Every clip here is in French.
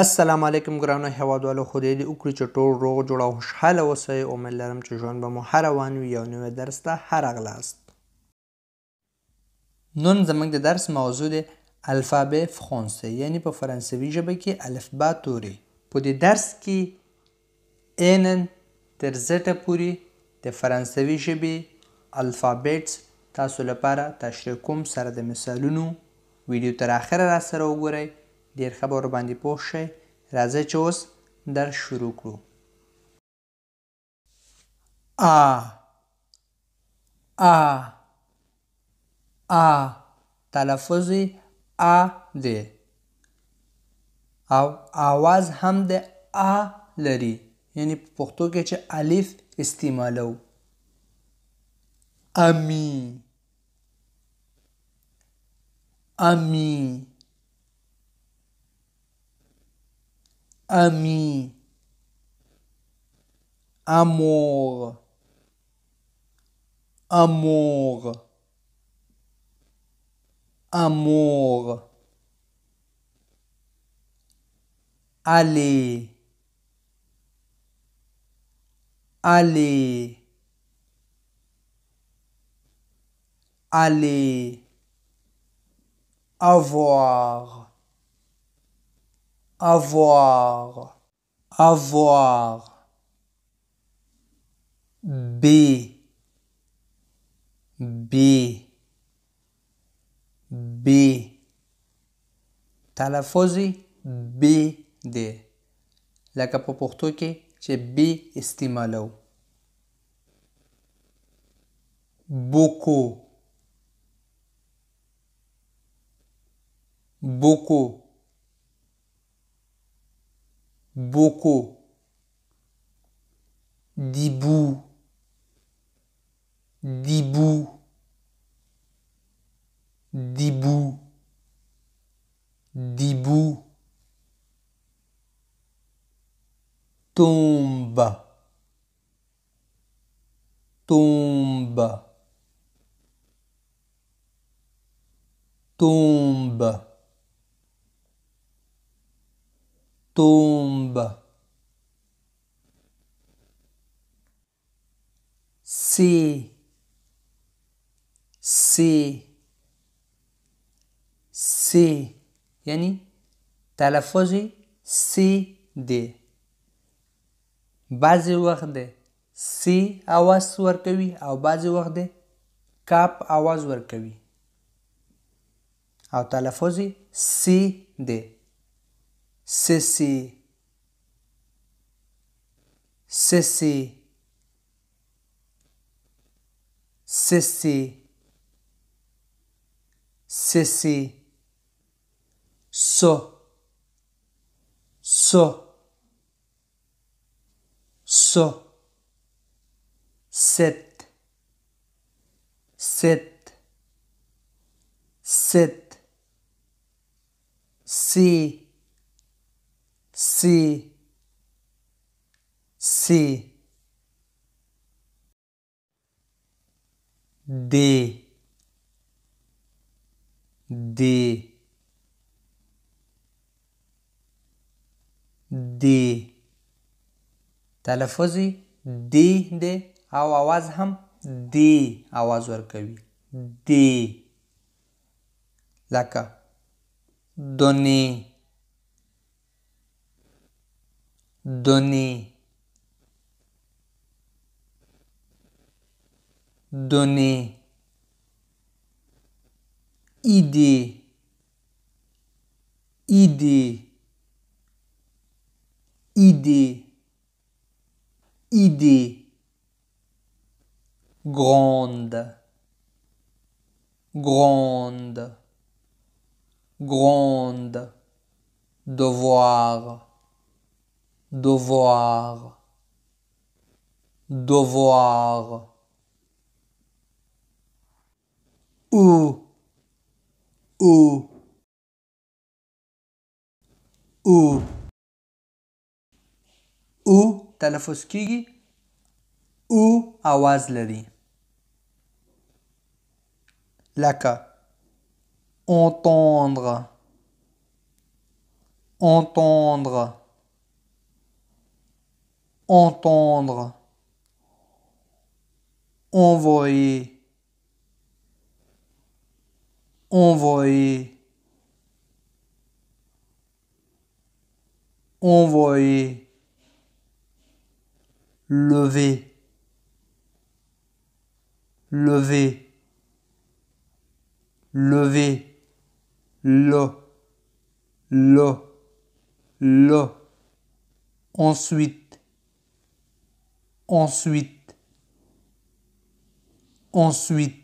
السلام علیکم ګرانو هوادوالو خدای دې وکړي چې ټول روغ جوړ او خوشحاله اوسئ امید لرم چې ژوند به مو هر روان وي یو نوی درس ته هرغلاست نن زموږ د درس موضوع د الفابې فرانسې یعنی په فرانسوي ژبه کې الفبا توري په دې درس کې انن تر زټه پوري د فرانسوي ژبې الفابېټس تاسو لپاره تشریح کوم سره د مثالونو ویډیو تر اخره را سره وګورئ ډیر ښه به ورباندې پوه شئ راځئ چې اوس درس شروع کړو آ آ آ تلفظ آ دی او آواز هم د آ لري یعنی په پښتو کې چې الف استعمالو امی امی ami, amour, amour, amour, allez allez allez avoir, avoir, avoir. B, B, B. fausse B d La capo pour toi qui c'est B estimalo. Beaucoup. Beaucoup beaucoup, dibou, dibou, dibou, dibou, tombe, tombe, tombe. tombe C C C یعنی تلفظ C دی بعضی وخت د C اواز ورکوي او بعضی وخت د کاپ اواز ورکوي او تلفظ C دی sissy, sissy, sissy, sissy, so, so, so, sit, sit, sit, see, C C D D D تلفظ د د او आवाज هم د आवाज ورکوي د لکه دونی donner, donner, idée, idée, idée, idée, grande, grande, grande, devoir devoir, devoir. Ou, ou, ou. Ou تلفظ ou او आवाज لري لکه entendre entendre entendre, envoyer, envoyer, envoyer, lever, lever, lever, le, le, le, ensuite, ensuite, ensuite,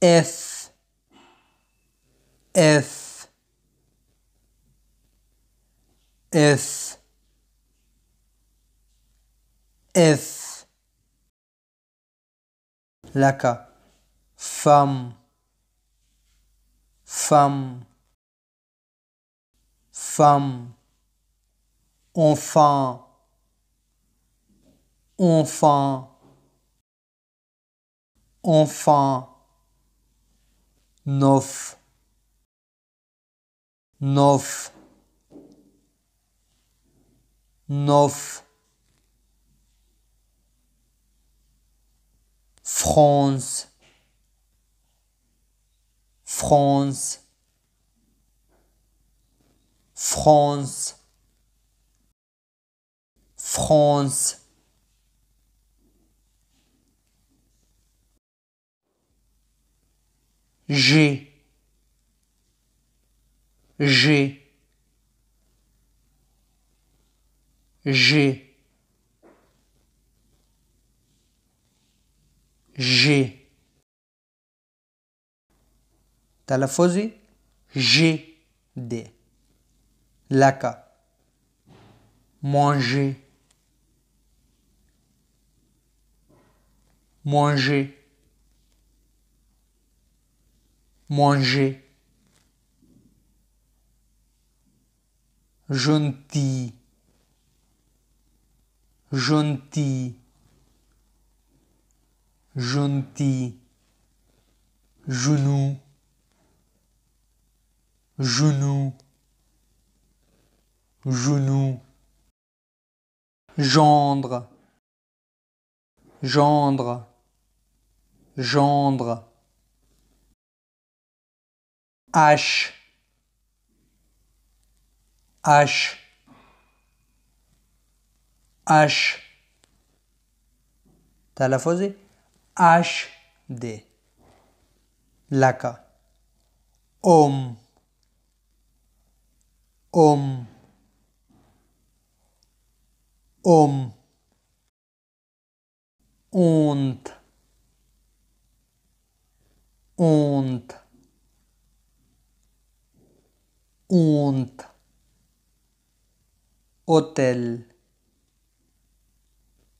F, F, F, F, Laka, femme, femme, femme. Enfin, enfin, enfin, neuf, neuf, neuf, France, France, France. France. G. J'ai. J'ai. J'ai. تلفظي J'ai. Des. Laka. Manger. manger, manger, gentil, gentil, gentil, genou, genou, genou, gendre, gendre, gendre H H H Talafosé H D Laka Om Om Om Honte und und Hotel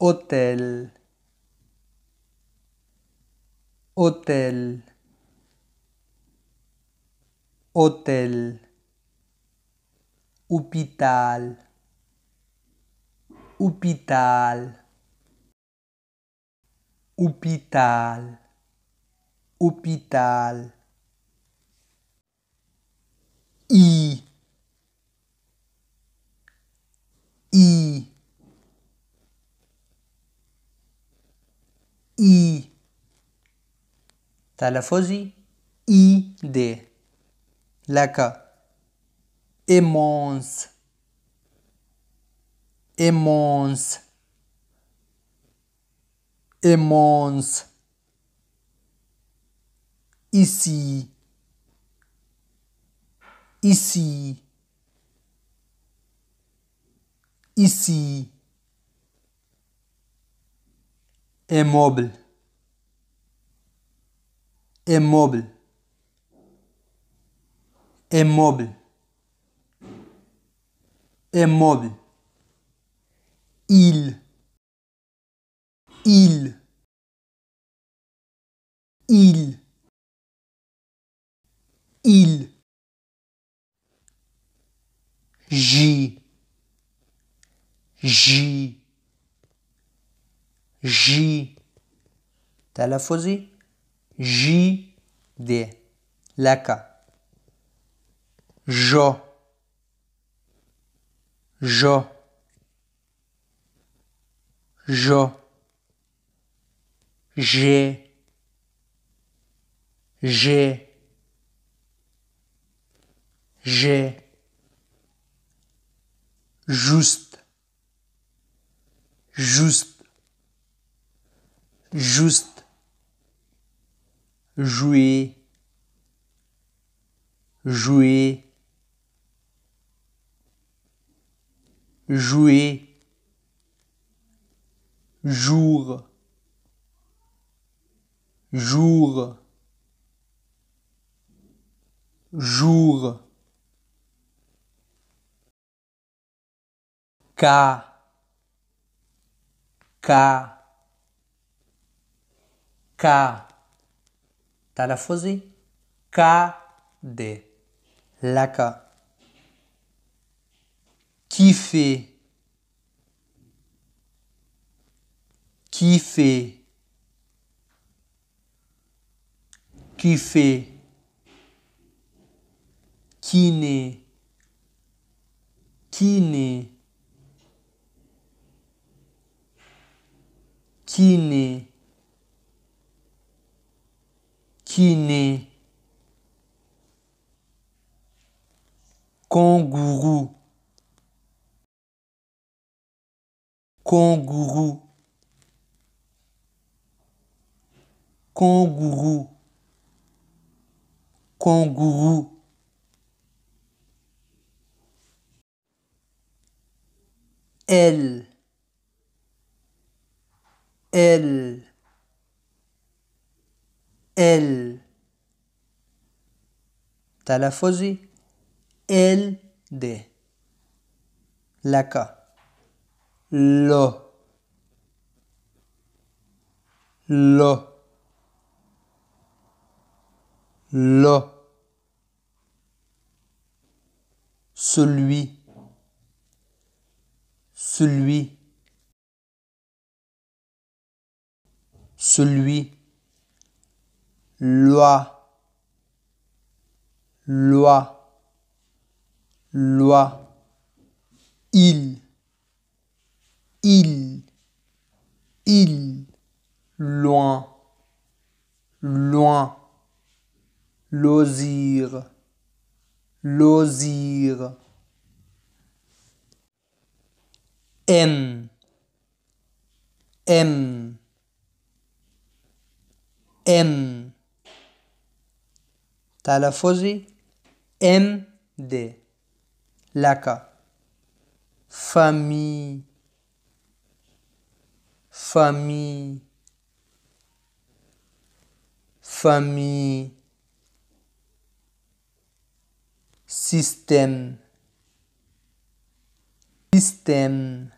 Hotel Hotel Hotel Hospital Hospital Hospital Hôpital. I. I. I. Talafozi. I. D. laka Emance. Emance. Emance ici, ici, ici, immobile, immobile, immobile, immobile, il, il, il il, j, j, j. Téléphosie, j, d, laka, jo, jo, jo, j' j j'ai, juste, juste, juste, jouer, jouer, jouer, jour, jour, jour K. K. K. T'as la faute? K. des laka. Qui fait. Qui fait. Qui fait. Qui fait. Qui n'est. Qui n'est. kiné, kiné, kangourou, kangourou, kangourou, kangourou. Elle elle, elle. Talaffuzi, elle des Laka, L'eau, l'eau, lo. Celui, celui. celui, loi, loi, loi, il, il, il, loin, loin, loisir loisir M, M, M. تلفظی M D. Laka. famille famille famille système système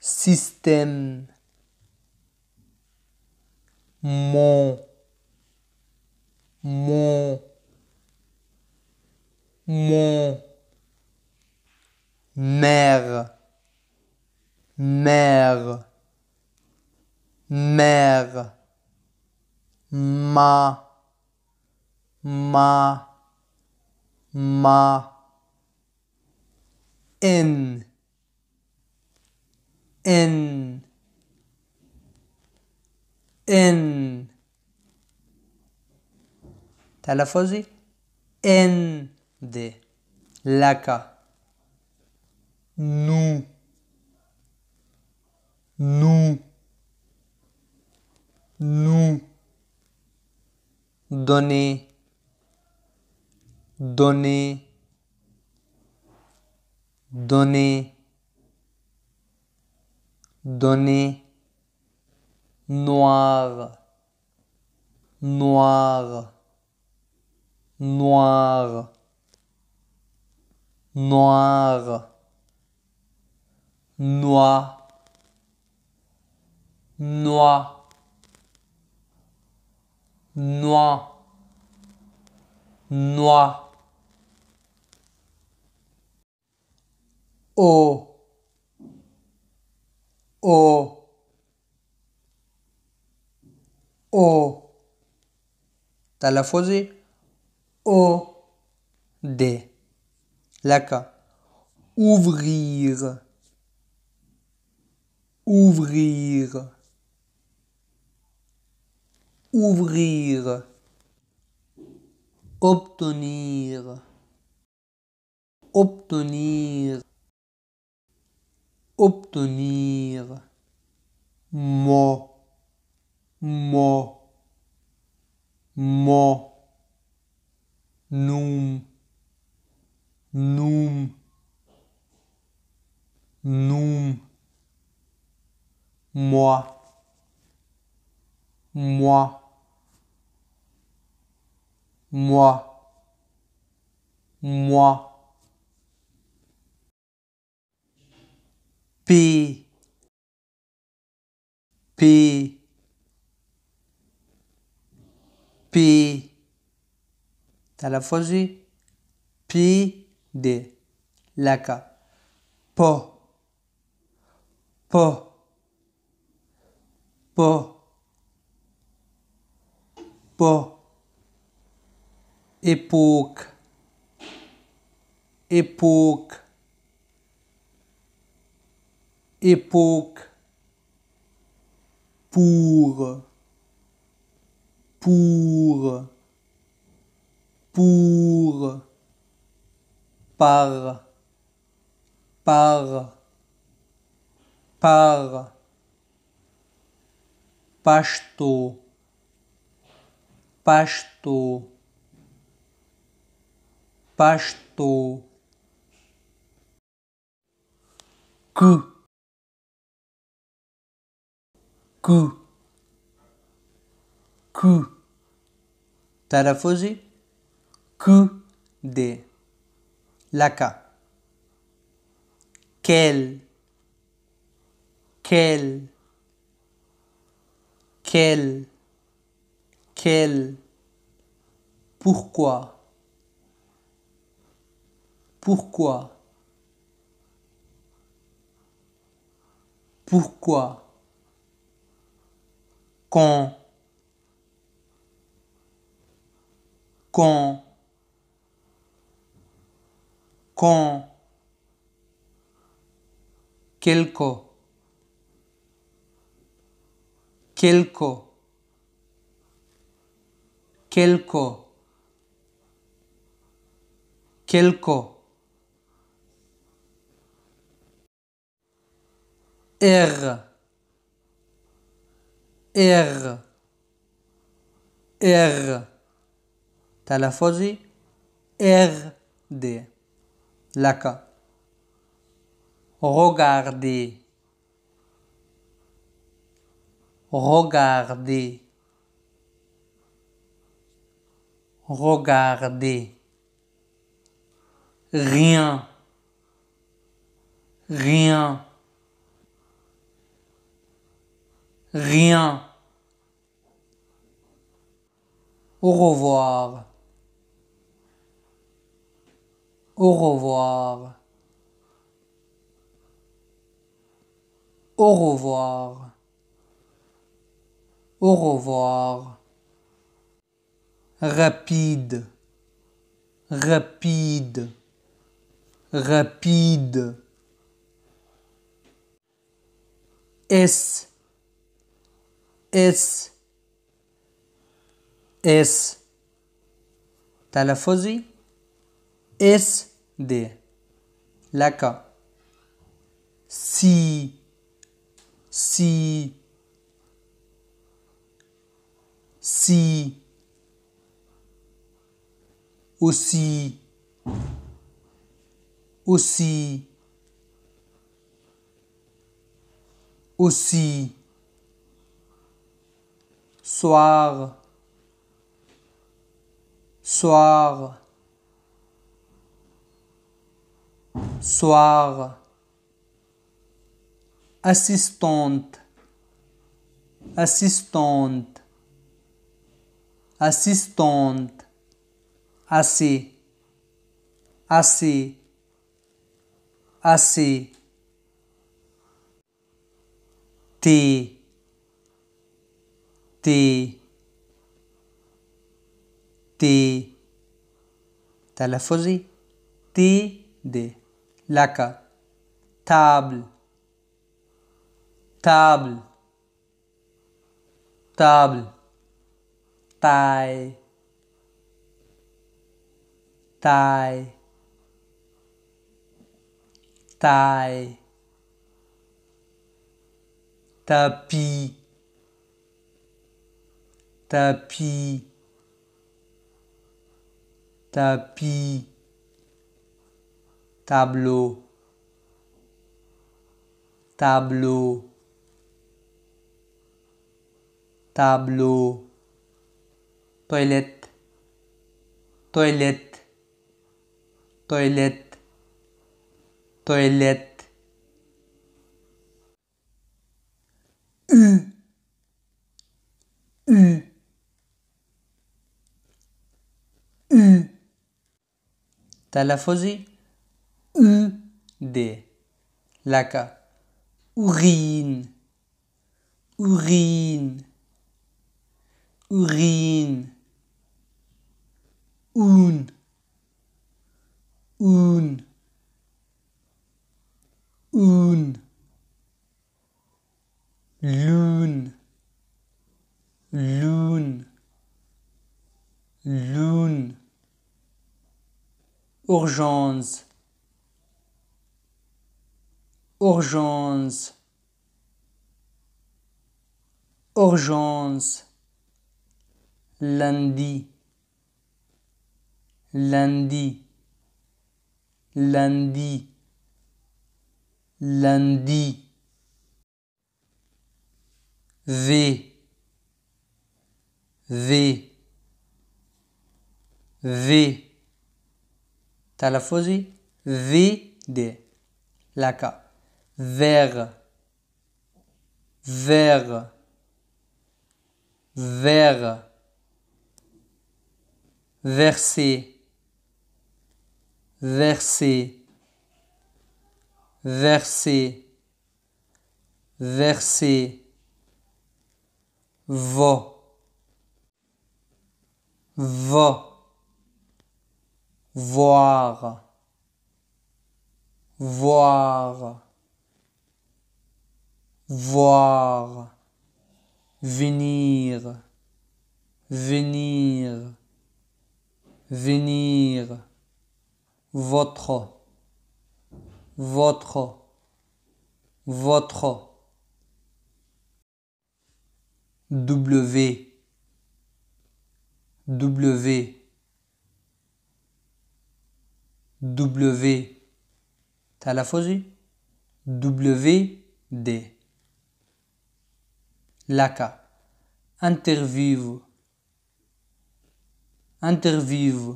système mon, mon, mon, mère, mère, mère, ma, ma, ma, in, in, n à la foisée n des laka nous nous nous donner donner donner donner noir, noir, noir, noir, noix, noix, noix, noix, Oh, oh. O تلفظ O D laca, Ouvrir. Ouvrir. Ouvrir. Obtenir. Obtenir. Obtenir. Moi mo mo num num num moi moi moi moi p p P P la laka po po po po époque époque époque pour pour, pour, par, par, par, pasto, pasto, pasto, que, que, Ku. Tarafuzi. Ku de. Laka. Quel. Quel. Quel. Quel. Pourquoi. Pourquoi. Pourquoi. Quand con con quelco quelco quelco quelco R R R r RD laka. regardez regardez regardez rien rien rien au revoir Au revoir. Au revoir. Au revoir. Rapide. Rapide. Rapide. S. S. S. T'as la S de Laka. Si. Si. Si. Aussi. Aussi. Aussi. Soir. Soir soir, assistante, assistante, assistante, assez, assez, assez, T, T, T, t'as la T, D laka, table, table, table, taille, taille, taille, tapis, tapis, tapis tableau tableau tableau toilette toilette toilette toilette U U U UD. Laka. Urine. Urine. Urine. Un. Un. Un. Lune. Lune. Lune. Urgence urgence, urgence, lundi, lundi, lundi, lundi, v, v, v, t'as la V, de la vers, vers, vers, verser, verser, verser, verser, va, va, voir, voir voir, venir, venir, venir, votre, votre, votre. W, W, W, t'as la fausse W, D. Laka. Intervive. Intervive.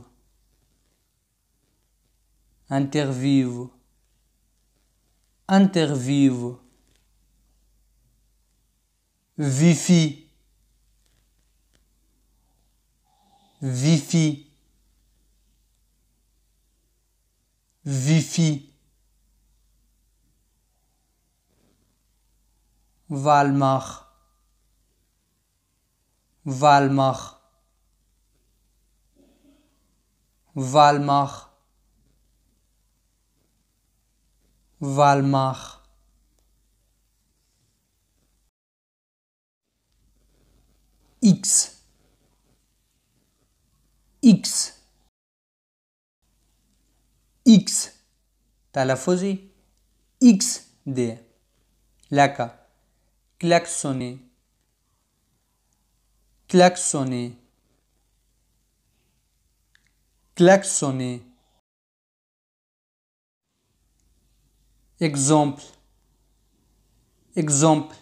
Intervive. Intervive. Vifi. Vifi. Vifi. Valmar. Valmar. Valmar. Valmar. X. X. X. la X. XD Laca. Klaxonner klaxonner klaxonner exemple exemple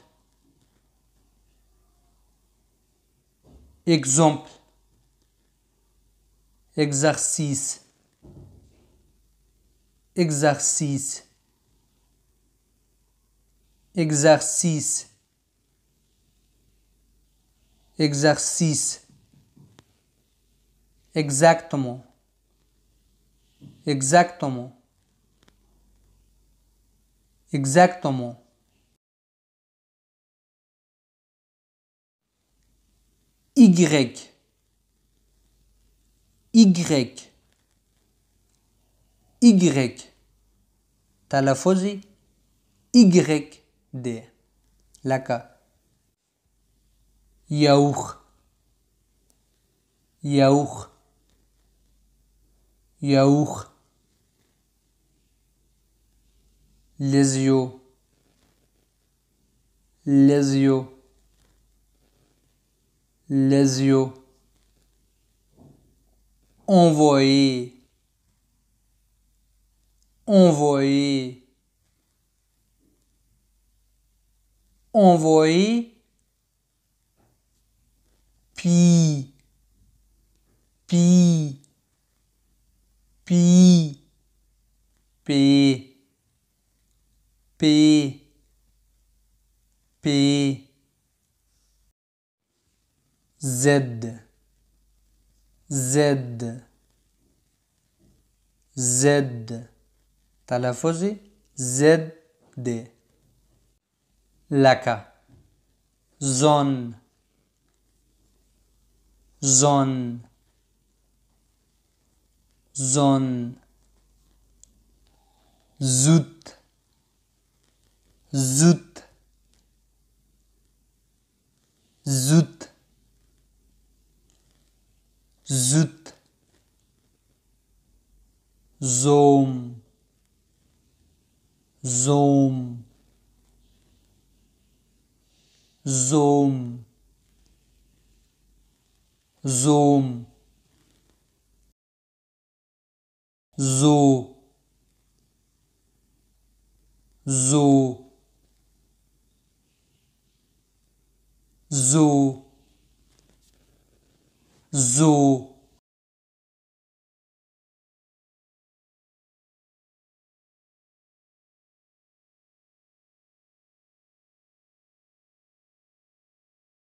exemple exercice exercice exercice exercice, exactement, exactement, exactement. Y, Y, Y, تلفظ Y D K les Yaourt. les Lesio. Lesio. Lesio. Envoyer. Envoyer. Envoyer pi, pi, pi, p, p, p, z, z, z, Z la laka zone zon zon zut zut zut zut zoom zoom zoom so so so